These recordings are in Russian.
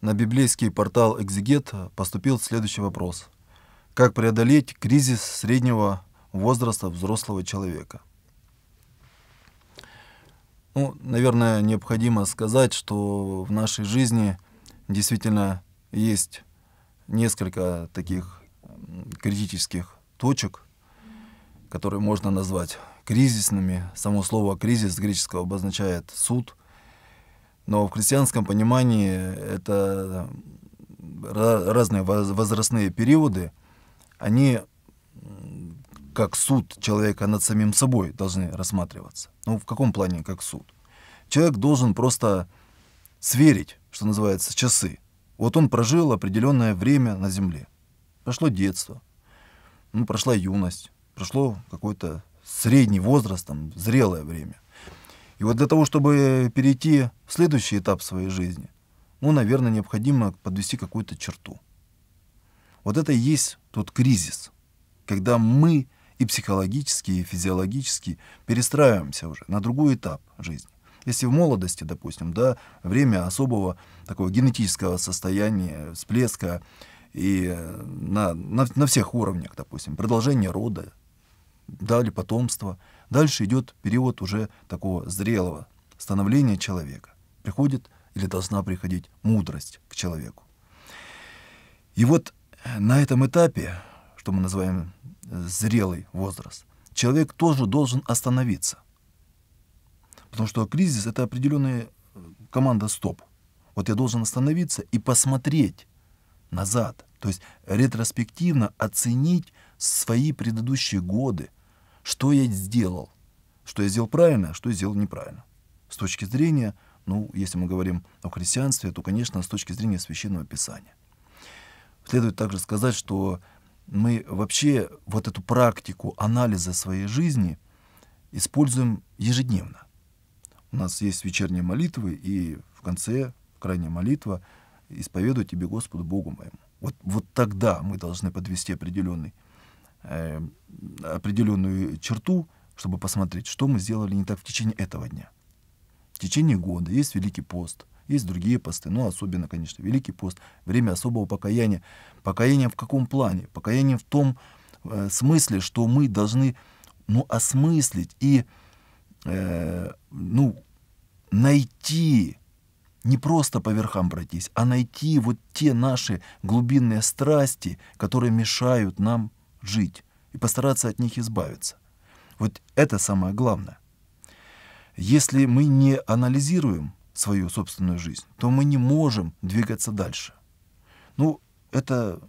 На библейский портал «Экзегет» поступил следующий вопрос. Как преодолеть кризис среднего возраста взрослого человека? Ну, наверное, необходимо сказать, что в нашей жизни действительно есть несколько таких критических точек, которые можно назвать кризисными. Само слово «кризис» с греческого обозначает «суд», но в христианском понимании это э, разные возрастные периоды, они как суд человека над самим собой должны рассматриваться. Ну, в каком плане как суд? Человек должен просто сверить, что называется, часы. Вот он прожил определенное время на земле. Прошло детство, ну, прошла юность, прошло какой-то средний возраст, там, зрелое время – и вот для того, чтобы перейти в следующий этап своей жизни, ну, наверное, необходимо подвести какую-то черту. Вот это и есть тот кризис, когда мы и психологически, и физиологически перестраиваемся уже на другой этап жизни. Если в молодости, допустим, да, время особого такого генетического состояния, всплеска и э, на, на, на всех уровнях, допустим, продолжение рода, дали потомство – Дальше идет период уже такого зрелого становления человека. Приходит или должна приходить мудрость к человеку. И вот э, на этом этапе, что мы называем э, зрелый возраст, человек тоже должен остановиться. Потому что кризис — это определенная э, команда «стоп». Вот я должен остановиться и посмотреть назад, то есть ретроспективно оценить свои предыдущие годы, что я сделал, что я сделал правильно, а что я сделал неправильно. С точки зрения, ну, если мы говорим о христианстве, то, конечно, с точки зрения священного писания. Следует также сказать, что мы вообще вот эту практику анализа своей жизни используем ежедневно. У нас есть вечерние молитвы, и в конце крайняя молитва «Исповедуй тебе, Господу, Богу моему». Вот, вот тогда мы должны подвести определенный Э, определенную черту, чтобы посмотреть, что мы сделали не так в течение этого дня. В течение года есть Великий пост, есть другие посты, но особенно, конечно, Великий пост, время особого покаяния. Покаяние в каком плане? Покаяние в том э, смысле, что мы должны ну, осмыслить и э, ну, найти, не просто по верхам пройтись, а найти вот те наши глубинные страсти, которые мешают нам жить и постараться от них избавиться. Вот это самое главное. Если мы не анализируем свою собственную жизнь, то мы не можем двигаться дальше. Ну, это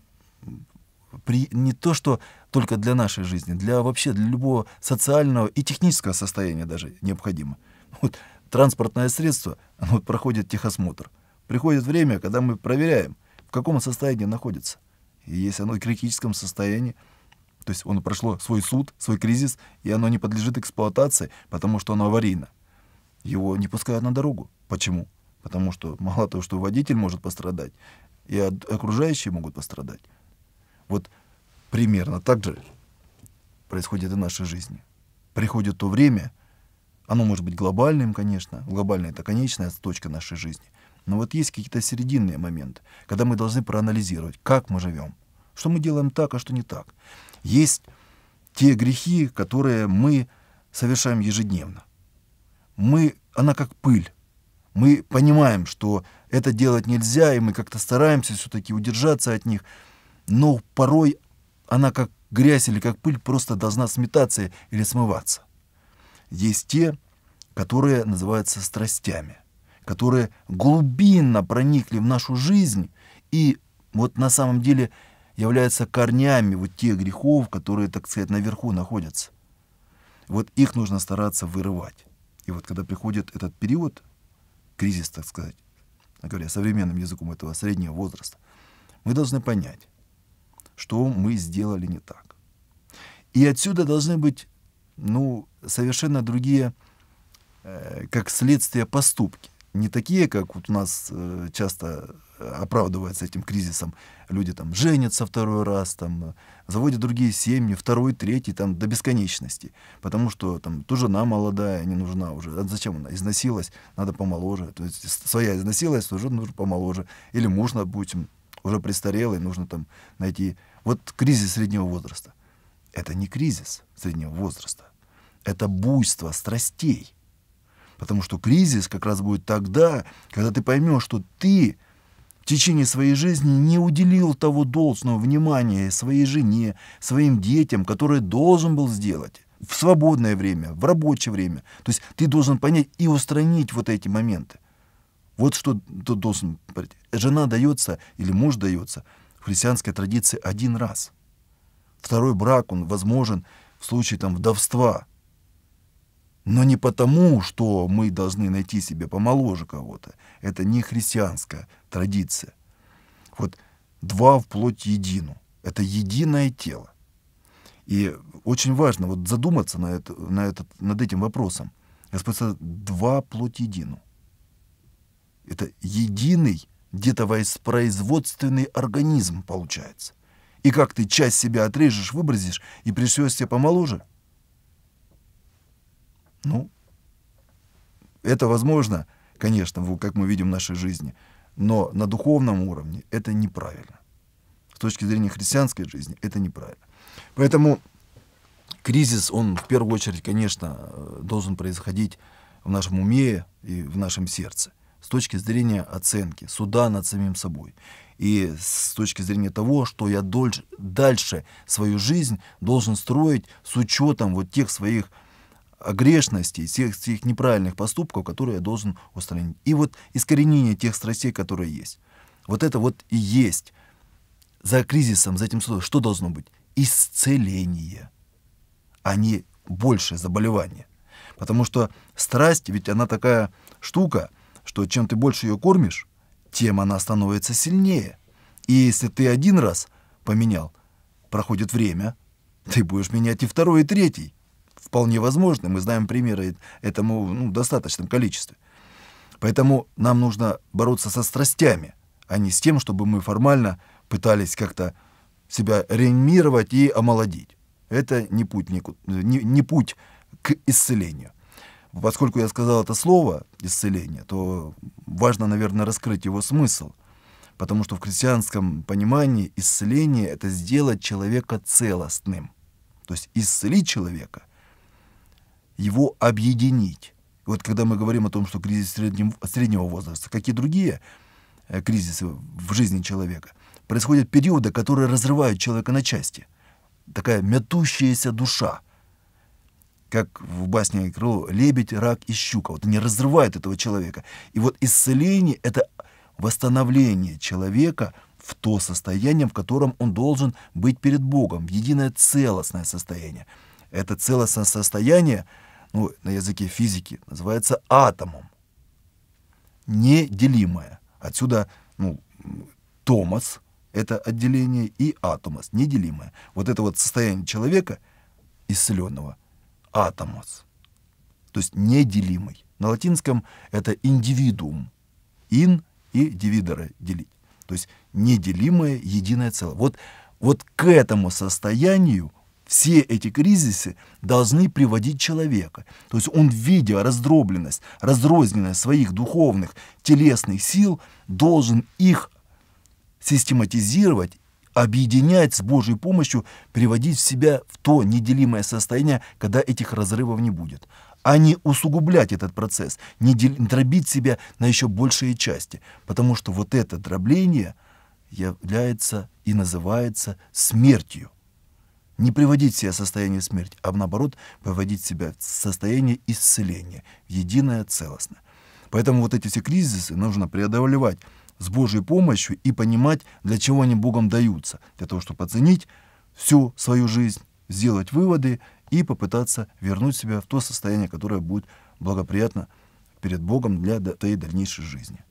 при, не то, что только для нашей жизни, для вообще для любого социального и технического состояния даже необходимо. Вот транспортное средство оно вот проходит техосмотр. Приходит время, когда мы проверяем, в каком состоянии находится. И если оно в критическом состоянии, то есть оно прошло свой суд, свой кризис, и оно не подлежит эксплуатации, потому что оно аварийно. Его не пускают на дорогу. Почему? Потому что мало того, что водитель может пострадать, и окружающие могут пострадать. Вот примерно так же происходит и в нашей жизни. Приходит то время, оно может быть глобальным, конечно, глобальная это конечная точка нашей жизни, но вот есть какие-то серединные моменты, когда мы должны проанализировать, как мы живем, что мы делаем так, а что не так. Есть те грехи, которые мы совершаем ежедневно. Мы, она как пыль. Мы понимаем, что это делать нельзя, и мы как-то стараемся все-таки удержаться от них, но порой она как грязь или как пыль просто должна сметаться или смываться. Есть те, которые называются страстями, которые глубинно проникли в нашу жизнь и вот на самом деле – являются корнями вот тех грехов, которые, так сказать, наверху находятся. Вот их нужно стараться вырывать. И вот когда приходит этот период, кризис, так сказать, говоря современным языком этого среднего возраста, мы должны понять, что мы сделали не так. И отсюда должны быть ну, совершенно другие, э, как следствие, поступки. Не такие, как вот у нас э, часто оправдывается этим кризисом. Люди там женятся второй раз, там, заводят другие семьи, второй, третий, там, до бесконечности. Потому что там то жена молодая, не нужна уже. А зачем она? Износилась, надо помоложе. То есть своя износилась, то жена нужно помоложе. Или муж, допустим, уже престарелый, нужно там найти. Вот кризис среднего возраста. Это не кризис среднего возраста. Это буйство страстей. Потому что кризис как раз будет тогда, когда ты поймешь, что ты в течение своей жизни не уделил того должного внимания своей жене, своим детям, которые должен был сделать в свободное время, в рабочее время. То есть ты должен понять и устранить вот эти моменты. Вот что ты должен понять. Жена дается или муж дается в христианской традиции один раз. Второй брак, он возможен в случае там вдовства. Но не потому, что мы должны найти себе помоложе кого-то. Это не христианская традиция. Вот два в плоть едину. Это единое тело. И очень важно вот задуматься на это, на этот, над этим вопросом. Господь сказал, два плоть едину. Это единый где-то воспроизводственный организм получается. И как ты часть себя отрежешь, выбросишь и пришлешь себе помоложе? Ну, это возможно, конечно, как мы видим в нашей жизни – но на духовном уровне это неправильно. С точки зрения христианской жизни это неправильно. Поэтому кризис, он в первую очередь, конечно, э, должен происходить в нашем уме и в нашем сердце с точки зрения оценки, суда над самим собой. И с точки зрения того, что я дольше, дальше свою жизнь должен строить с учетом вот тех своих грешностей, всех тех неправильных поступков, которые я должен устранить. И вот искоренение тех страстей, которые есть. Вот это вот и есть за кризисом, за этим словом, что должно быть? Исцеление, а не большее заболевание. Потому что страсть, ведь она такая штука, что чем ты больше ее кормишь, тем она становится сильнее. И если ты один раз поменял, проходит время, ты будешь менять и второй, и третий вполне возможно. Мы знаем примеры этому ну, в достаточном количестве. Поэтому нам нужно бороться со страстями, а не с тем, чтобы мы формально пытались как-то себя реанимировать и омолодить. Это не путь, не, не, не путь к исцелению. Поскольку я сказал это слово «исцеление», то важно, наверное, раскрыть его смысл. Потому что в христианском понимании исцеление — это сделать человека целостным. То есть исцелить человека его объединить. Вот когда мы говорим о том, что кризис среднего, среднего возраста, как и другие э, кризисы в жизни человека, происходят периоды, которые разрывают человека на части. Такая мятущаяся душа, как в басне Крыло, лебедь, рак и щука. Вот они разрывают этого человека. И вот исцеление — это восстановление человека в то состояние, в котором он должен быть перед Богом, в единое целостное состояние. Это целостное состояние — ну, на языке физики, называется атомом. Неделимое. Отсюда ну, томос — это отделение, и атомос — неделимое. Вот это вот состояние человека исцеленного — атомос, то есть неделимый. На латинском это индивидуум, ин и дивидеры делить. То есть неделимое единое целое. Вот, вот к этому состоянию все эти кризисы должны приводить человека. То есть он, видя раздробленность, разрозненность своих духовных, телесных сил, должен их систематизировать, объединять с Божьей помощью, приводить себя в то неделимое состояние, когда этих разрывов не будет а не усугублять этот процесс, не дробить себя на еще большие части, потому что вот это дробление является и называется смертью. Не приводить себя в состояние смерти, а наоборот, приводить себя в состояние исцеления, в единое целостное. Поэтому вот эти все кризисы нужно преодолевать с Божьей помощью и понимать, для чего они Богом даются, для того, чтобы оценить всю свою жизнь, сделать выводы и попытаться вернуть себя в то состояние, которое будет благоприятно перед Богом для твоей дальнейшей жизни.